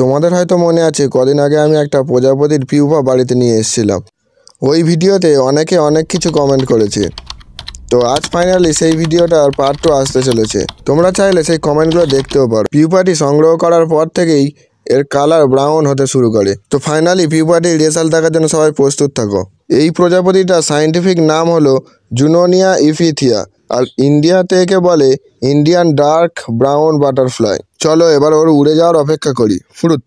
তোমাদের হয়তো মনে আছে কদিন আগে আমি একটা প্রজাপতির পিউপা বাড়িতে নিয়ে এসেছিলাম ওই ভিডিওতে অনেকে অনেক কিছু কমেন্ট করেছে তো আজ ফাইনালি সেই ভিডিওটার পার্ট টু আসতে চলেছে তোমরা চাইলে সেই কমেন্টগুলো দেখতেও পারো পিউপাটি সংগ্রহ করার পর থেকেই এর কালার ব্রাউন হতে শুরু করে তো ফাইনালি পিউপাটির রেজাল্ট দেখার জন্য সবাই প্রস্তুত থাকো এই প্রজাপতিটার সাইন্টিফিক নাম হলো জুনোনিয়া ইফিথিয়া আর ইন্ডিয়াতে একে বলে ইন্ডিয়ান ডার্ক ব্রাউন বাটারফ্লাই চলো এবার ওর উড়ে যাওয়ার অপেক্ষা করি ফুরুত